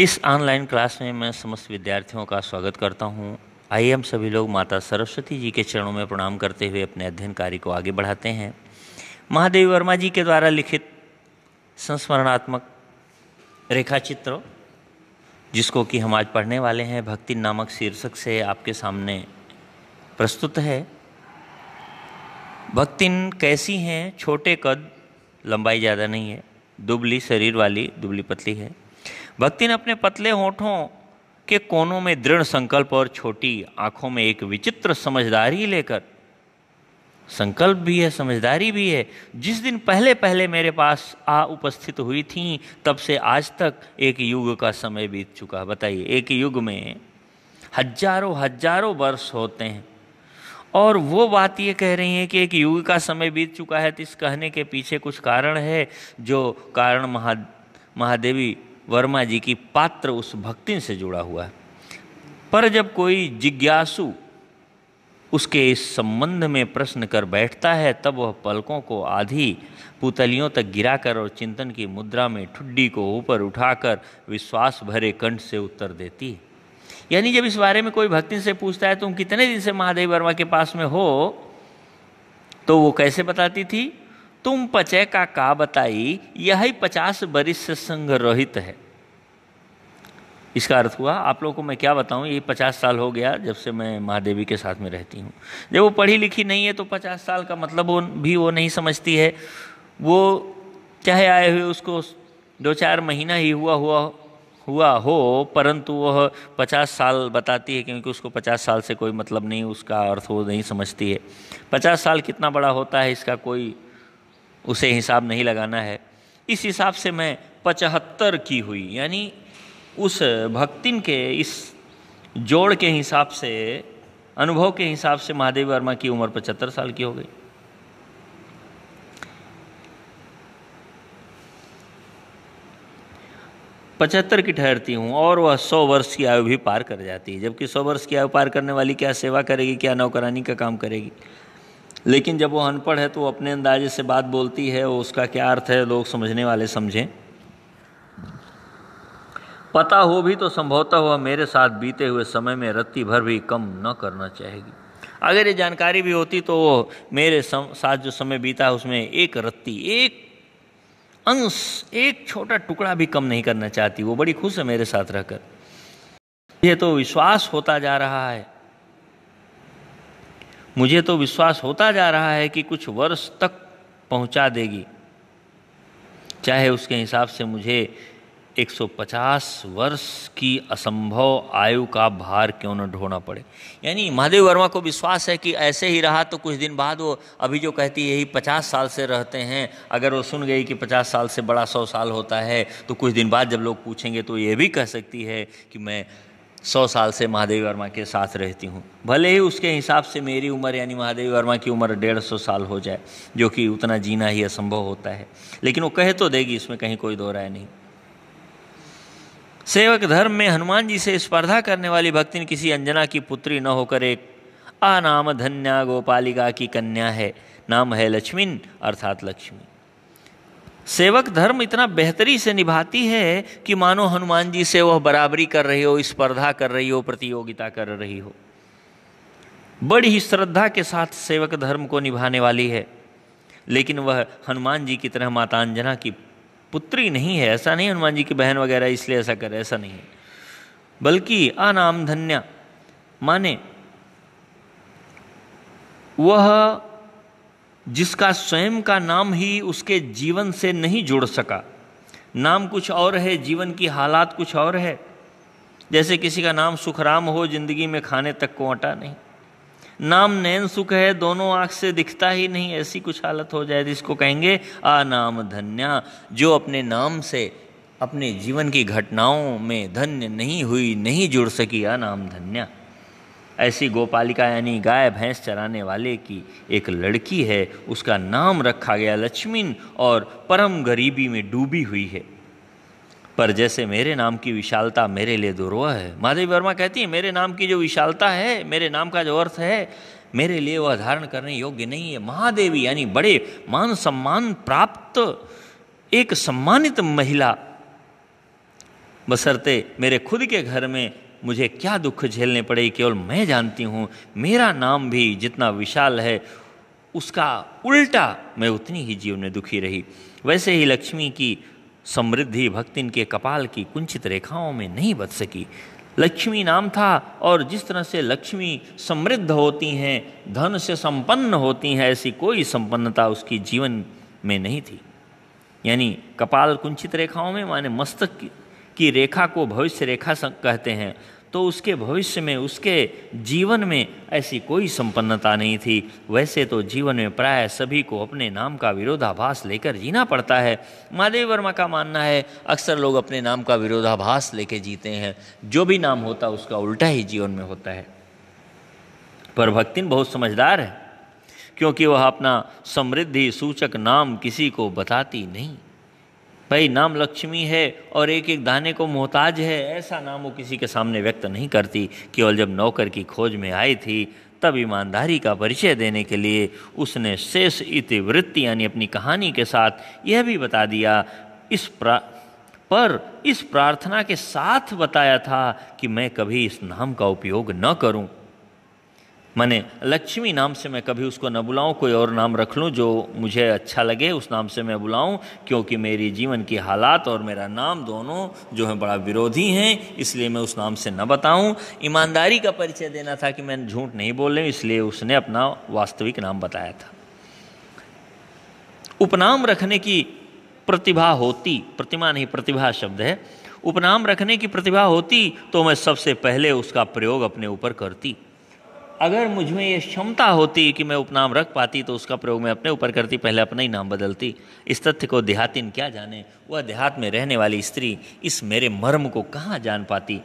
इस online class में मैं समस्त विद्यार्थियों का स्वागत करता हूं। आइए हम सभी लोग माता सरस्वती जी के चरणों में प्रणाम करते हुए अपने अध्ययन कार्य को आगे बढ़ाते हैं महादेवी वर्मा जी के द्वारा लिखित संस्मरणात्मक रेखाचित्र जिसको कि हम आज पढ़ने वाले हैं भक्ति नामक शीर्षक से आपके सामने प्रस्तुत है भक्तिन कैसी हैं छोटे कद लंबाई ज़्यादा नहीं है दुबली शरीर वाली दुबली पतली है भक्ति ने अपने पतले होठों के कोनों में दृढ़ संकल्प और छोटी आंखों में एक विचित्र समझदारी लेकर संकल्प भी है समझदारी भी है जिस दिन पहले पहले मेरे पास आ उपस्थित हुई थी तब से आज तक एक युग का समय बीत चुका बताइए एक युग में हजारों हजारों वर्ष होते हैं और वो बात ये कह रही है कि एक युग का समय बीत चुका है तो इस कहने के पीछे कुछ कारण है जो कारण महा महादेवी वर्मा जी की पात्र उस भक्ति से जुड़ा हुआ है पर जब कोई जिज्ञासु उसके इस संबंध में प्रश्न कर बैठता है तब वह पलकों को आधी पुतलियों तक गिराकर और चिंतन की मुद्रा में ठुड्डी को ऊपर उठाकर विश्वास भरे कंठ से उत्तर देती है यानी जब इस बारे में कोई भक्ति से पूछता है तुम कितने दिन से महादेव वर्मा के पास में हो तो वो कैसे बताती थी तुम पचय का का बताई यही पचास बरिश से संग रोहित है इसका अर्थ हुआ आप लोगों को मैं क्या बताऊं ये पचास साल हो गया जब से मैं महादेवी के साथ में रहती हूँ जब वो पढ़ी लिखी नहीं है तो पचास साल का मतलब वो भी वो नहीं समझती है वो चाहे आए हुए उसको दो चार महीना ही हुआ हुआ हुआ हो परंतु वह पचास साल बताती है क्योंकि उसको पचास साल से कोई मतलब नहीं उसका अर्थ वो नहीं समझती है पचास साल कितना बड़ा होता है इसका कोई उसे हिसाब नहीं लगाना है इस हिसाब से मैं पचहत्तर की हुई यानी उस भक्तिन के इस जोड़ के हिसाब से अनुभव के हिसाब से महादेव वर्मा की उम्र पचहत्तर साल की हो गई पचहत्तर की ठहरती हूँ और वह सौ वर्ष की आयु भी पार कर जाती है जबकि सौ वर्ष की आयु पार करने वाली क्या सेवा करेगी क्या नौकरानी का काम करेगी लेकिन जब वो अनपढ़ है तो वो अपने अंदाजे से बात बोलती है उसका क्या अर्थ है लोग समझने वाले समझें पता हो भी तो संभवतः वह मेरे साथ बीते हुए समय में रत्ती भर भी कम न करना चाहेगी अगर ये जानकारी भी होती तो वो मेरे साथ जो समय बीता है उसमें एक रत्ती एक अंश एक छोटा टुकड़ा भी कम नहीं करना चाहती वो बड़ी खुश है मेरे साथ रहकर मुझे तो विश्वास होता जा रहा है मुझे तो विश्वास होता जा रहा है कि कुछ वर्ष तक पहुंचा देगी चाहे उसके हिसाब से मुझे 150 वर्ष की असंभव आयु का भार क्यों न ढोना पड़े यानी महादेव वर्मा को विश्वास है कि ऐसे ही रहा तो कुछ दिन बाद वो अभी जो कहती है यही 50 साल से रहते हैं अगर वो सुन गई कि 50 साल से बड़ा 100 साल होता है तो कुछ दिन बाद जब लोग पूछेंगे तो ये भी कह सकती है कि मैं सौ साल से महादेव वर्मा के साथ रहती हूँ भले ही उसके हिसाब से मेरी उम्र यानी महादेवी वर्मा की उम्र डेढ़ सौ साल हो जाए जो कि उतना जीना ही असंभव होता है लेकिन वो कह तो देगी इसमें कहीं कोई दो राय नहीं सेवक धर्म में हनुमान जी से स्पर्धा करने वाली भक्ति किसी अंजना की पुत्री न होकर एक अनाम धन्या गोपालिका की कन्या है नाम है लक्ष्मीन अर्थात लक्ष्मी सेवक धर्म इतना बेहतरी से निभाती है कि मानो हनुमान जी से वह बराबरी कर रही हो स्पर्धा कर रही हो प्रतियोगिता कर रही हो बड़ी ही श्रद्धा के साथ सेवक धर्म को निभाने वाली है लेकिन वह हनुमान जी की तरह माता अंजना की पुत्री नहीं है ऐसा नहीं हनुमान जी की बहन वगैरह इसलिए ऐसा करे ऐसा नहीं है बल्कि अनाम धन्य माने वह जिसका स्वयं का नाम ही उसके जीवन से नहीं जुड़ सका नाम कुछ और है जीवन की हालात कुछ और है जैसे किसी का नाम सुखराम हो जिंदगी में खाने तक को आटा नहीं नाम नैन सुख है दोनों आँख से दिखता ही नहीं ऐसी कुछ हालत हो जाए जिसको इसको कहेंगे आ नाम धन्या जो अपने नाम से अपने जीवन की घटनाओं में धन्य नहीं हुई नहीं जुड़ सकी आ नाम धन्या ऐसी गोपालिका यानी गाय भैंस चराने वाले की एक लड़की है उसका नाम रखा गया लक्ष्मीन और परम गरीबी में डूबी हुई है पर जैसे मेरे नाम की विशालता मेरे लिए दुर्वह है माधवी वर्मा कहती है मेरे नाम की जो विशालता है मेरे नाम का जो अर्थ है मेरे लिए वह धारण करने योग्य नहीं है महादेवी यानी बड़े मान सम्मान प्राप्त एक सम्मानित महिला बसरते मेरे खुद के घर में मुझे क्या दुख झेलने पड़े केवल मैं जानती हूँ मेरा नाम भी जितना विशाल है उसका उल्टा मैं उतनी ही जीवन में दुखी रही वैसे ही लक्ष्मी की समृद्धि भक्ति इनके कपाल की कुंचित रेखाओं में नहीं बच सकी लक्ष्मी नाम था और जिस तरह से लक्ष्मी समृद्ध होती हैं धन से संपन्न होती हैं ऐसी कोई संपन्नता उसकी जीवन में नहीं थी यानी कपाल कुंचित रेखाओं में माने मस्तक की, की रेखा को भविष्य रेखा कहते हैं तो उसके भविष्य में उसके जीवन में ऐसी कोई संपन्नता नहीं थी वैसे तो जीवन में प्राय सभी को अपने नाम का विरोधाभास लेकर जीना पड़ता है महादेव वर्मा का मानना है अक्सर लोग अपने नाम का विरोधाभास लेके जीते हैं जो भी नाम होता उसका उल्टा ही जीवन में होता है पर भक्तिन बहुत समझदार है क्योंकि वह अपना समृद्धि सूचक नाम किसी को बताती नहीं भाई नाम लक्ष्मी है और एक एक दाने को मोहताज है ऐसा नाम वो किसी के सामने व्यक्त नहीं करती केवल जब नौकर की खोज में आई थी तब ईमानदारी का परिचय देने के लिए उसने शेष इतिवृत्ति यानी अपनी कहानी के साथ यह भी बता दिया इस प्रा पर इस प्रार्थना के साथ बताया था कि मैं कभी इस नाम का उपयोग न करूं माने लक्ष्मी नाम से मैं कभी उसको न बुलाऊं कोई और नाम रख लूँ जो मुझे अच्छा लगे उस नाम से मैं बुलाऊं क्योंकि मेरी जीवन की हालात और मेरा नाम दोनों जो है बड़ा विरोधी हैं इसलिए मैं उस नाम से न बताऊं ईमानदारी का परिचय देना था कि मैं झूठ नहीं बोल रही इसलिए उसने अपना वास्तविक नाम बताया था उपनाम रखने की प्रतिभा होती प्रतिमा नहीं प्रतिभा शब्द है उपनाम रखने की प्रतिभा होती तो मैं सबसे पहले उसका प्रयोग अपने ऊपर करती अगर मुझ में ये क्षमता होती कि मैं उपनाम रख पाती तो उसका प्रयोग मैं अपने ऊपर करती पहले अपना ही नाम बदलती इस तथ्य को देहातिन क्या जाने वह देहात में रहने वाली स्त्री इस मेरे मर्म को कहाँ जान पाती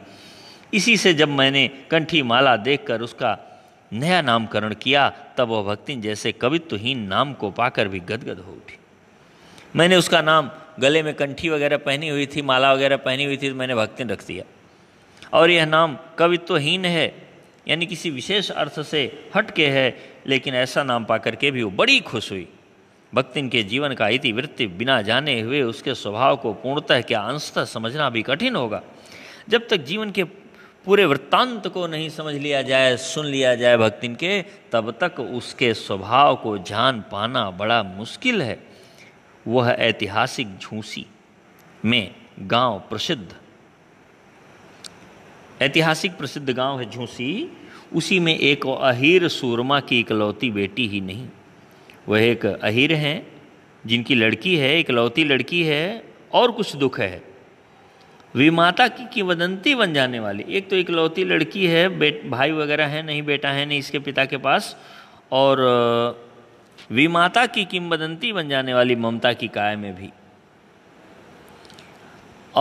इसी से जब मैंने कंठी माला देखकर उसका नया नामकरण किया तब वह भक्तिन जैसे कवित्वहीन नाम को पाकर भी गदगद हो उठी मैंने उसका नाम गले में कंठी वगैरह पहनी हुई थी माला वगैरह पहनी हुई थी तो मैंने भक्तिन रख दिया और यह नाम कवित्वहीन है यानी किसी विशेष अर्थ से हट के है लेकिन ऐसा नाम पा करके भी वो बड़ी खुश हुई भक्ति के जीवन का इतिवृत्ति बिना जाने हुए उसके स्वभाव को पूर्णतः क्या अंशतः समझना भी कठिन होगा जब तक जीवन के पूरे वृत्तांत को नहीं समझ लिया जाए सुन लिया जाए भक्तिन के तब तक उसके स्वभाव को जान पाना बड़ा मुश्किल है वह ऐतिहासिक झूसी में गांव प्रसिद्ध ऐतिहासिक प्रसिद्ध गांव है झूसी उसी में एक अहीर सूरमा की इकलौती बेटी ही नहीं वह एक अहीर हैं जिनकी लड़की है इकलौती लड़की है और कुछ दुख है वे माता की किंवदंती बन जाने वाली एक तो इकलौती लड़की है बेट भाई वगैरह है नहीं बेटा है नहीं इसके पिता के पास और वी माता की किंवदंती बन जाने वाली ममता की काय में भी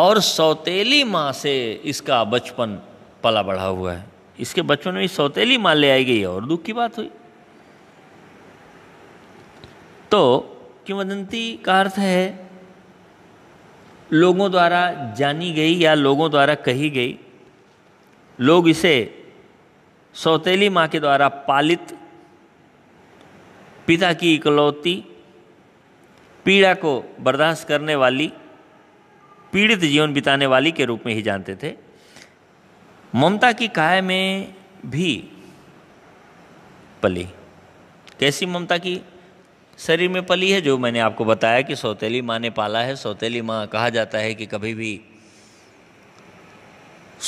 और सौतेली माँ से इसका बचपन पला बढ़ा हुआ है इसके बच्चों ने सौतेली माल ले आई गई और दुख की बात हुई तो किंवदंती का अर्थ है लोगों द्वारा जानी गई या लोगों द्वारा कही गई लोग इसे सौतेली माँ के द्वारा पालित पिता की इकलौती पीड़ा को बर्दाश्त करने वाली पीड़ित जीवन बिताने वाली के रूप में ही जानते थे ममता की काय में भी पली कैसी ममता की शरीर में पली है जो मैंने आपको बताया कि सौतेली माँ ने पाला है सौतेली माँ कहा जाता है कि कभी भी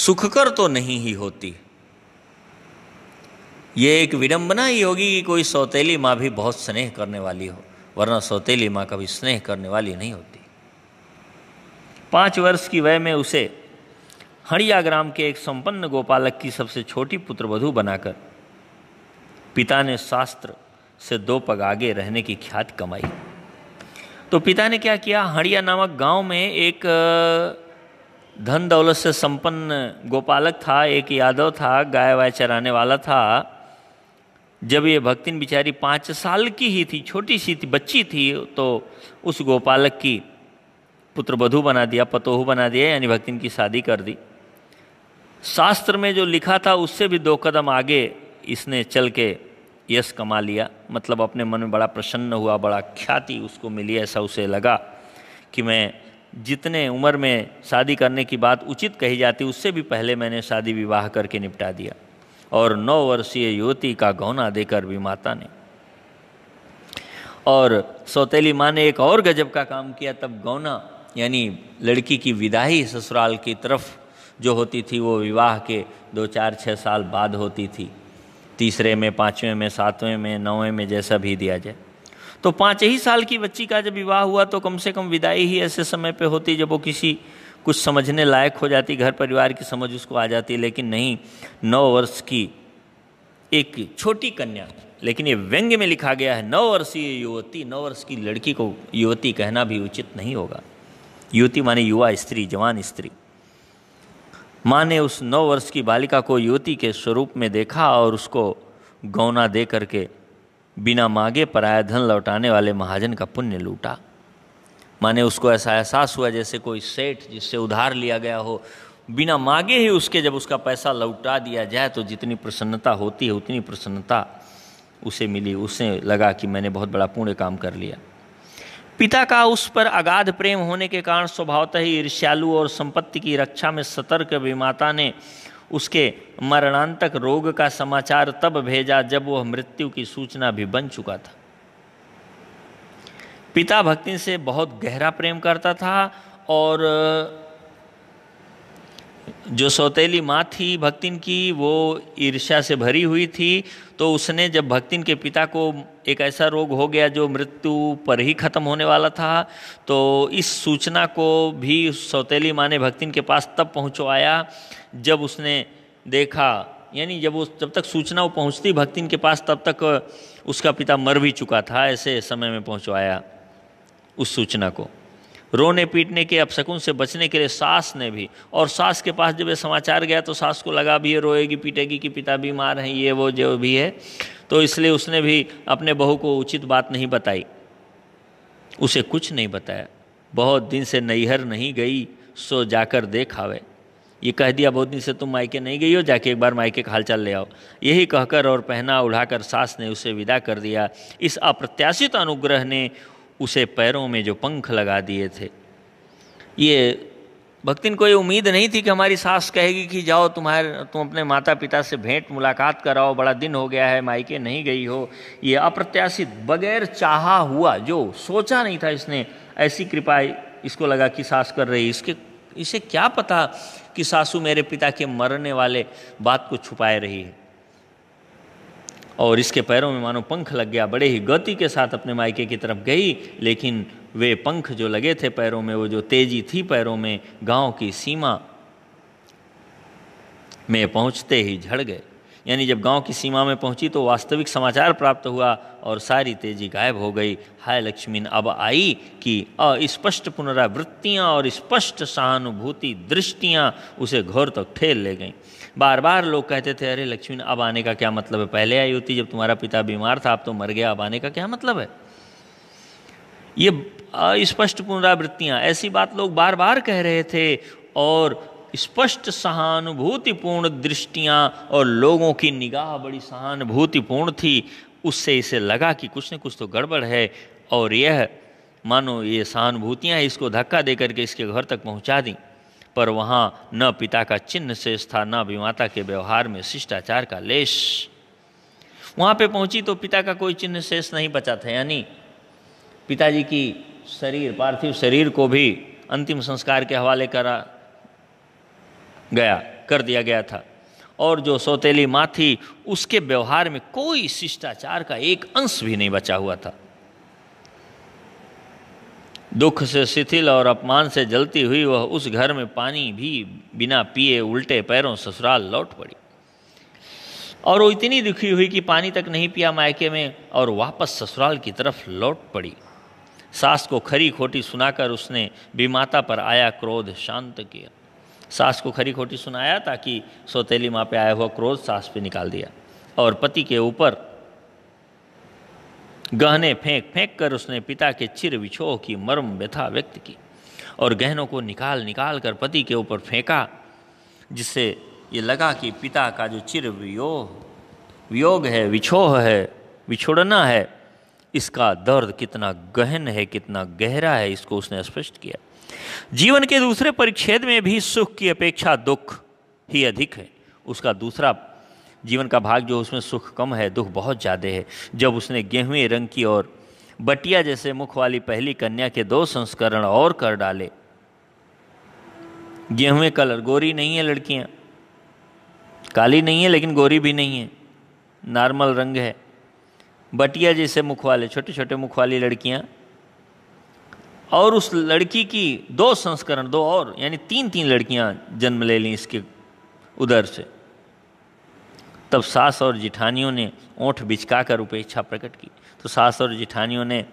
सुखकर तो नहीं ही होती ये एक विडंबना ही होगी कि कोई सौतेली माँ भी बहुत स्नेह करने वाली हो वरना सौतेली माँ कभी स्नेह करने वाली नहीं होती पाँच वर्ष की वय में उसे हड़िया ग्राम के एक संपन्न गोपालक की सबसे छोटी पुत्रवधु बनाकर पिता ने शास्त्र से दो पग आगे रहने की ख्यात कमाई तो पिता ने क्या किया हड़िया नामक गांव में एक धन दौलत से संपन्न गोपालक था एक यादव था गाय वाय चराने वाला था जब ये भक्तिन बिचारी पाँच साल की ही थी छोटी सी थी बच्ची थी तो उस गोपालक की पुत्र बना दिया पतोहू बना दिया यानी भक्तिन की शादी कर दी शास्त्र में जो लिखा था उससे भी दो कदम आगे इसने चल के यश कमा लिया मतलब अपने मन में बड़ा प्रसन्न हुआ बड़ा ख्याति उसको मिली ऐसा उसे लगा कि मैं जितने उम्र में शादी करने की बात उचित कही जाती उससे भी पहले मैंने शादी विवाह करके निपटा दिया और नौ वर्षीय युवती का गौना देकर भी माता ने और सौतेली माँ ने एक और गजब का काम किया तब गौना यानी लड़की की विदाई ससुराल की तरफ जो होती थी वो विवाह के दो चार छः साल बाद होती थी तीसरे में पाँचवें में सातवें में नौवें में जैसा भी दिया जाए तो पाँच ही साल की बच्ची का जब विवाह हुआ तो कम से कम विदाई ही ऐसे समय पे होती जब वो किसी कुछ समझने लायक हो जाती घर परिवार की समझ उसको आ जाती लेकिन नहीं नौ वर्ष की एक छोटी कन्या लेकिन ये व्यंग्य में लिखा गया है नौ वर्षीय युवती नौ वर्ष की लड़की को युवती कहना भी उचित नहीं होगा युवती माने युवा स्त्री जवान स्त्री माँ ने उस नौ वर्ष की बालिका को युवती के स्वरूप में देखा और उसको गौना दे करके बिना मांगे पराया धन लौटाने वाले महाजन का पुण्य लूटा माँ ने उसको ऐसा एहसास हुआ जैसे कोई सेठ जिससे उधार लिया गया हो बिना मांगे ही उसके जब उसका पैसा लौटा दिया जाए तो जितनी प्रसन्नता होती है उतनी प्रसन्नता उसे मिली उसे लगा कि मैंने बहुत बड़ा पुण्य काम कर लिया पिता का उस पर अगाध प्रेम होने के कारण स्वभावतः ही ईर्ष्यालु और संपत्ति की रक्षा में सतर्क विमाता ने उसके मरणांतक रोग का समाचार तब भेजा जब वह मृत्यु की सूचना भी बन चुका था पिता भक्ति से बहुत गहरा प्रेम करता था और जो सौतेली माँ थी भक्तिन की वो ईर्ष्या से भरी हुई थी तो उसने जब भक्तिन के पिता को एक ऐसा रोग हो गया जो मृत्यु पर ही खत्म होने वाला था तो इस सूचना को भी सौतेली माँ ने भक्तिन के पास तब पहुँचवाया जब उसने देखा यानी जब उस जब तक सूचना वो पहुँचती भक्तिन के पास तब तक उसका पिता मर भी चुका था ऐसे समय में पहुँचवाया उस सूचना को रोने पीटने के अपशकुन से बचने के लिए सास ने भी और सास के पास जब ये समाचार गया तो सास को लगा भी ये रोएगी पीटेगी कि पिता बीमार हैं ये वो जो भी है तो इसलिए उसने भी अपने बहू को उचित बात नहीं बताई उसे कुछ नहीं बताया बहुत दिन से नैहर नहीं गई सो जाकर देखावे ये कह दिया बहुत दिन से तुम मायके नहीं गई हो जाके एक बार मायके का हालचाल ले आओ यही कहकर और पहना उड़ाकर सास ने उसे विदा कर दिया इस अप्रत्याशित अनुग्रह ने उसे पैरों में जो पंख लगा दिए थे ये भक्तिन को ये उम्मीद नहीं थी कि हमारी सास कहेगी कि जाओ तुम्हारे तुम अपने माता पिता से भेंट मुलाकात कराओ बड़ा दिन हो गया है मायके नहीं गई हो ये अप्रत्याशित बगैर चाहा हुआ जो सोचा नहीं था इसने ऐसी कृपा इसको लगा कि सास कर रही इसके इसे क्या पता कि सासू मेरे पिता के मरने वाले बात को छुपाए रही है और इसके पैरों में मानो पंख लग गया बड़े ही गति के साथ अपने मायके की तरफ गई लेकिन वे पंख जो लगे थे पैरों में वो जो तेजी थी पैरों में गांव की सीमा में पहुंचते ही झड़ गए यानी जब गांव की सीमा में पहुंची तो वास्तविक समाचार प्राप्त हुआ और सारी तेजी गायब हो गई हाय लक्ष्मीन अब आई कि अस्पष्ट पुनरावृत्तियां और स्पष्ट सहानुभूति दृष्टियां उसे घोर तक ठेल ले गईं बार बार लोग कहते थे अरे लक्ष्मी अब आने का क्या मतलब है पहले आई होती जब तुम्हारा पिता बीमार था अब तो मर गया अब आने का क्या मतलब है ये स्पष्ट पुनरावृत्तियाँ ऐसी बात लोग बार बार कह रहे थे और स्पष्ट सहानुभूतिपूर्ण दृष्टियाँ और लोगों की निगाह बड़ी सहानुभूतिपूर्ण थी उससे इसे लगा कि कुछ न कुछ तो गड़बड़ है और यह मानो ये सहानुभूतियाँ इसको धक्का देकर के इसके घर तक पहुँचा दी पर वहाँ न पिता का चिन्ह शेष था न अभिमाता के व्यवहार में शिष्टाचार का लेश वहाँ पे पहुँची तो पिता का कोई चिन्ह शेष नहीं बचा था यानी पिताजी की शरीर पार्थिव शरीर को भी अंतिम संस्कार के हवाले करा गया कर दिया गया था और जो सौतेली माँ थी उसके व्यवहार में कोई शिष्टाचार का एक अंश भी नहीं बचा हुआ था दुख से शिथिल और अपमान से जलती हुई वह उस घर में पानी भी बिना पिए उल्टे पैरों ससुराल लौट पड़ी और वो इतनी दुखी हुई कि पानी तक नहीं पिया मायके में और वापस ससुराल की तरफ लौट पड़ी सास को खरी खोटी सुनाकर उसने बीमाता पर आया क्रोध शांत किया सास को खरी खोटी सुनाया ताकि सौतेली माँ पे आया हुआ क्रोध सास पे निकाल दिया और पति के ऊपर गहने फेंक फेंक कर उसने पिता के चिर विछोह की मर्म व्यथा व्यक्त की और गहनों को निकाल निकाल कर पति के ऊपर फेंका जिससे ये लगा कि पिता का जो चिर वियोह वियोग है विछोह है विछोड़ना है इसका दर्द कितना गहन है कितना गहरा है इसको उसने स्पष्ट किया जीवन के दूसरे परिच्छेद में भी सुख की अपेक्षा दुख ही अधिक है उसका दूसरा जीवन का भाग जो उसमें सुख कम है दुख बहुत ज़्यादा है जब उसने गेहूँ रंग की और बटिया जैसे मुख वाली पहली कन्या के दो संस्करण और कर डाले गेहूं कलर गोरी नहीं है लड़कियां काली नहीं है लेकिन गोरी भी नहीं है नॉर्मल रंग है बटिया जैसे मुख वाले छोटे छोटे मुख वाली लड़कियां और उस लड़की की दो संस्करण दो और यानी तीन तीन लड़कियां जन्म ले ली इसके उधर से तब सास और जिठानियों ने ओठ बिचका कर उपेक्षा प्रकट की तो सास और जिठानियों ने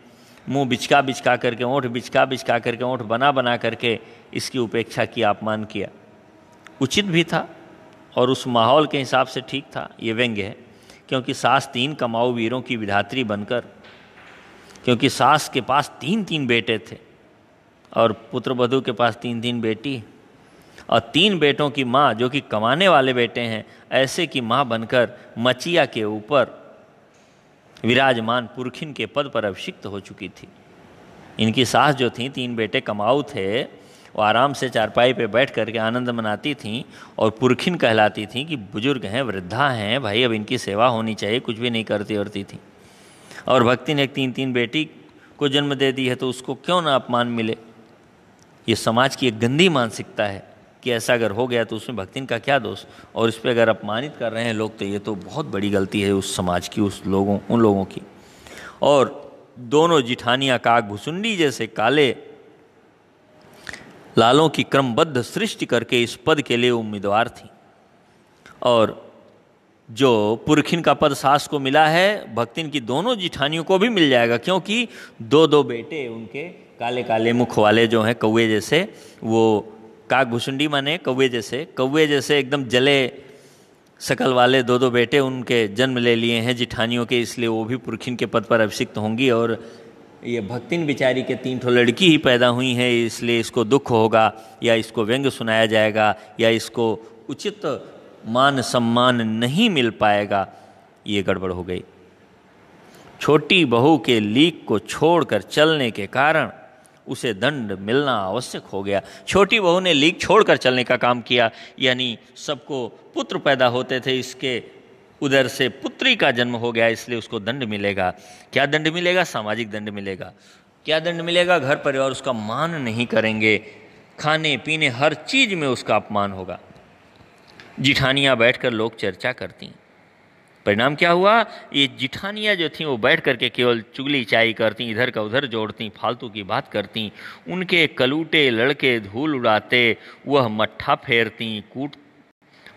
मुंह बिचका बिचका करके ओठ बिचका बिचका करके ओठ बना बना करके इसकी उपेक्षा की अपमान किया उचित भी था और उस माहौल के हिसाब से ठीक था ये व्यंग्य है क्योंकि सास तीन कमाऊ वीरों की विधात्री बनकर क्योंकि सास के पास तीन तीन बेटे थे और पुत्र के पास तीन तीन बेटी और तीन बेटों की माँ जो कि कमाने वाले बेटे हैं ऐसे की माँ बनकर मचिया के ऊपर विराजमान पुरखिन के पद पर अभिषिक्त हो चुकी थी इनकी सास जो थी तीन बेटे कमाऊ थे वो आराम से चारपाई पे बैठ करके आनंद मनाती थी और पुरखिन कहलाती थीं कि बुजुर्ग हैं वृद्धा हैं भाई अब इनकी सेवा होनी चाहिए कुछ भी नहीं करती औरती थी और भक्ति ने एक तीन तीन बेटी को जन्म दे दी है तो उसको क्यों ना अपमान मिले ये समाज की एक गंदी मानसिकता है कि ऐसा अगर हो गया तो उसमें भक्तिन का क्या दोष और इस पर अगर अपमानित कर रहे हैं लोग तो ये तो बहुत बड़ी गलती है उस समाज की उस लोगों उन लोगों की और दोनों जिठानियाँ काग भुसुंडी जैसे काले लालों की क्रमबद्ध सृष्टि करके इस पद के लिए उम्मीदवार थी और जो पुरखिन का पद सास को मिला है भक्तिन की दोनों जिठानियों को भी मिल जाएगा क्योंकि दो दो बेटे उनके काले काले मुख वाले जो हैं कौए जैसे वो का घुसुंडी माने कौवे जैसे कौवे जैसे एकदम जले सकल वाले दो दो बेटे उनके जन्म ले लिए हैं जिठानियों के इसलिए वो भी पुरखिन के पद पर अभिषिक्त होंगी और ये भक्तिन बिचारी के तीन ठो लड़की ही पैदा हुई हैं इसलिए इसको दुख होगा या इसको व्यंग सुनाया जाएगा या इसको उचित मान सम्मान नहीं मिल पाएगा ये गड़बड़ हो गई छोटी बहू के लीक को छोड़कर चलने के कारण उसे दंड मिलना आवश्यक हो गया छोटी बहू ने लीक छोड़कर चलने का काम किया यानी सबको पुत्र पैदा होते थे इसके उधर से पुत्री का जन्म हो गया इसलिए उसको दंड मिलेगा क्या दंड मिलेगा सामाजिक दंड मिलेगा क्या दंड मिलेगा घर परिवार उसका मान नहीं करेंगे खाने पीने हर चीज में उसका अपमान होगा जिठानियाँ बैठकर लोग चर्चा करती परिणाम क्या हुआ ये जिठानियाँ जो थीं वो बैठ करके केवल चुगली चाई करती इधर का उधर जोड़ती फालतू की बात करती उनके कलूटे लड़के धूल उड़ाते वह मट्ठा फेरती कूट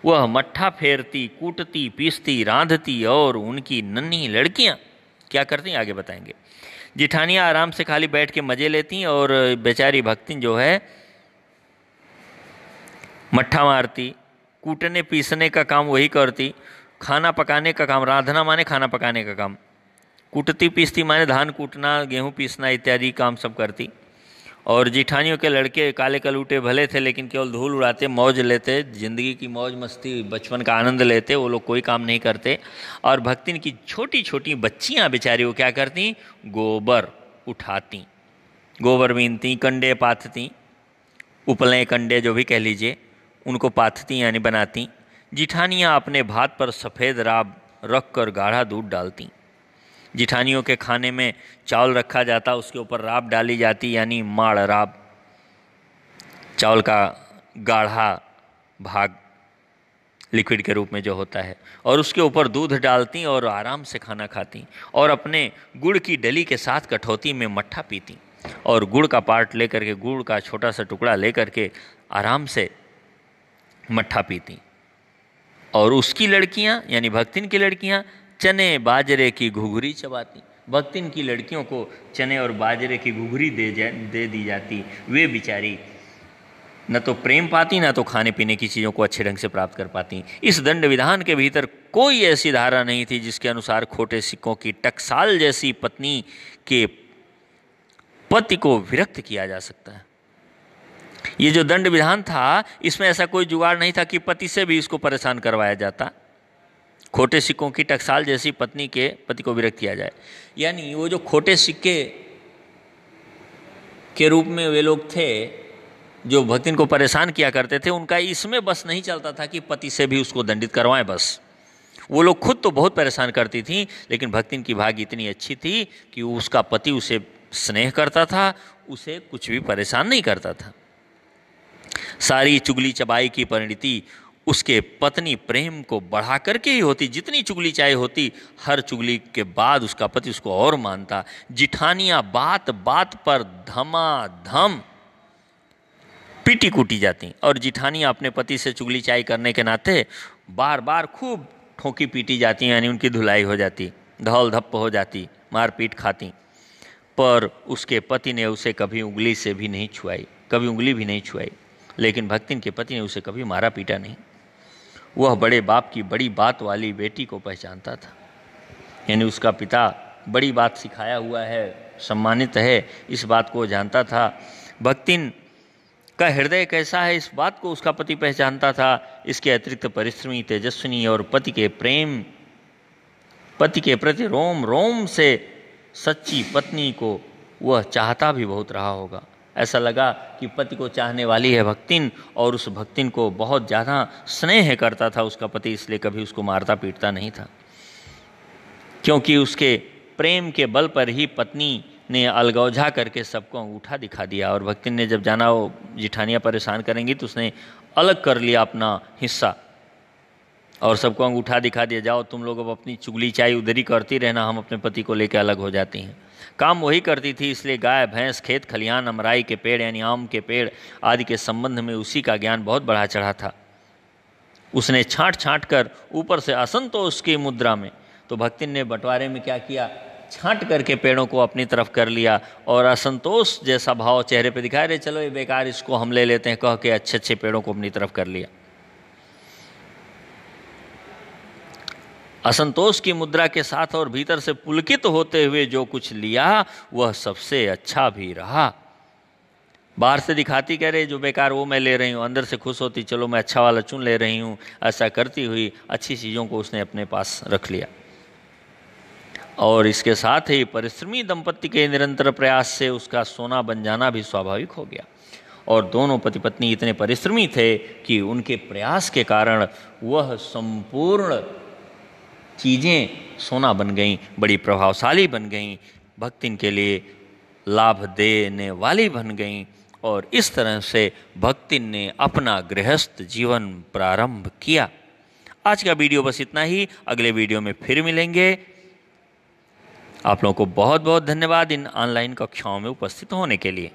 वह मट्ठा फेरती कूटती पीसती रांधती और उनकी नन्ही लड़कियाँ क्या करती आगे बताएंगे जिठानियाँ आराम से खाली बैठ के मज़े लेती और बेचारी भक्ति जो है मट्ठा मारती कूटने पीसने का काम वही करती खाना पकाने का काम राधना माने खाना पकाने का काम कुटती पीसती माने धान कूटना गेहूँ पीसना इत्यादि काम सब करती और जिठानियों के लड़के काले कलूटे भले थे लेकिन केवल धूल उड़ाते मौज लेते ज़िंदगी की मौज मस्ती बचपन का आनंद लेते वो लोग कोई काम नहीं करते और भक्तिन की छोटी छोटी बच्चियाँ बेचारी वो क्या करती गोबर उठाती गोबर बीनती कंडे पाथती उपलें कंडे जो भी कह लीजिए उनको पाथती यानी बनाती जिठानियाँ अपने भात पर सफ़ेद राब रख कर गाढ़ा दूध डालती जिठानियों के खाने में चावल रखा जाता उसके ऊपर राब डाली जाती यानी माड़ राब चावल का गाढ़ा भाग लिक्विड के रूप में जो होता है और उसके ऊपर दूध डालती और आराम से खाना खाती और अपने गुड़ की डली के साथ कठौती में मट्ठा पीती और गुड़ का पार्ट लेकर के गुड़ का छोटा सा टुकड़ा लेकर के आराम से मट्ठा पीती और उसकी लड़कियां यानी भक्तिन की लड़कियां चने बाजरे की घुघरी चबाती भक्तिन की लड़कियों को चने और बाजरे की घुघरी दे जा दे दी जाती वे बिचारी न तो प्रेम पाती ना तो खाने पीने की चीज़ों को अच्छे ढंग से प्राप्त कर पाती इस दंड विधान के भीतर कोई ऐसी धारा नहीं थी जिसके अनुसार खोटे सिक्कों की टकसाल जैसी पत्नी के पति को विरक्त किया जा सकता है ये जो दंड विधान था इसमें ऐसा कोई जुगाड़ नहीं था कि पति से भी इसको परेशान करवाया जाता खोटे सिक्कों की टकसाल जैसी पत्नी के पति को विरक्त किया जाए यानी वो जो खोटे सिक्के के रूप में वे लोग थे जो भक्तिन को परेशान किया करते थे उनका इसमें बस नहीं चलता था कि पति से भी उसको दंडित करवाएं बस वो लोग खुद तो बहुत परेशान करती थी लेकिन भक्तिन की भाग इतनी अच्छी थी कि उसका पति उसे स्नेह करता था उसे कुछ भी परेशान नहीं करता था सारी चुगली चबाई की परिणति उसके पत्नी प्रेम को बढ़ा करके ही होती जितनी चुगली चाहे होती हर चुगली के बाद उसका पति उसको और मानता जिठानिया बात बात पर धमाधम पीटी कूटी जाती और जिठानिया अपने पति से चुगली चाय करने के नाते बार बार खूब ठोंकी पीटी जाती यानी उनकी धुलाई हो जाती धौल धप्प हो जाती मारपीट खाती पर उसके पति ने उसे कभी उंगली से भी नहीं छुआई कभी उंगली भी नहीं छुआई लेकिन भक्तिन के पति ने उसे कभी मारा पीटा नहीं वह बड़े बाप की बड़ी बात वाली बेटी को पहचानता था यानी उसका पिता बड़ी बात सिखाया हुआ है सम्मानित है इस बात को जानता था भक्तिन का हृदय कैसा है इस बात को उसका पति पहचानता था इसके अतिरिक्त परिश्रमी तेजस्विनी और पति के प्रेम पति के प्रति रोम रोम से सच्ची पत्नी को वह चाहता भी बहुत रहा होगा ऐसा लगा कि पति को चाहने वाली है भक्तिन और उस भक्तिन को बहुत ज़्यादा स्नेह करता था उसका पति इसलिए कभी उसको मारता पीटता नहीं था क्योंकि उसके प्रेम के बल पर ही पत्नी ने अलगौझा करके सबको अंगूठा दिखा दिया और भक्तिन ने जब जाना वो जिठानियाँ परेशान करेंगी तो उसने अलग कर लिया अपना हिस्सा और सबको अंगूठा दिखा दिया जाओ तुम लोग अब अपनी चुगली चाय उधरी करती रहना हम अपने पति को लेकर अलग हो जाती हैं काम वही करती थी इसलिए गाय भैंस खेत खलिहान अमराई के पेड़ यानी आम के पेड़ आदि के संबंध में उसी का ज्ञान बहुत बढ़ा चढ़ा था उसने छाट छाट कर ऊपर से असंतोष की मुद्रा में तो भक्तिन ने बंटवारे में क्या किया छांट करके पेड़ों को अपनी तरफ कर लिया और असंतोष जैसा भाव चेहरे पर दिखाए रहे चलो ये बेकार इसको हम ले लेते हैं कह के अच्छे अच्छे पेड़ों को अपनी तरफ कर लिया असंतोष की मुद्रा के साथ और भीतर से पुलकित होते हुए जो कुछ लिया वह सबसे अच्छा भी रहा बाहर से दिखाती कह रही जो बेकार वो मैं ले रही हूँ अंदर से खुश होती चलो मैं अच्छा वाला चुन ले रही हूँ ऐसा करती हुई अच्छी चीज़ों को उसने अपने पास रख लिया और इसके साथ ही परिश्रमी दंपत्ति के निरंतर प्रयास से उसका सोना बन जाना भी स्वाभाविक हो गया और दोनों पति पत्नी इतने परिश्रमी थे कि उनके प्रयास के कारण वह संपूर्ण चीज़ें सोना बन गईं बड़ी प्रभावशाली बन गईं भक्ति इनके लिए लाभ देने वाली बन गईं और इस तरह से भक्ति ने अपना गृहस्थ जीवन प्रारंभ किया आज का वीडियो बस इतना ही अगले वीडियो में फिर मिलेंगे आप लोगों को बहुत बहुत धन्यवाद इन ऑनलाइन कक्षाओं में उपस्थित होने के लिए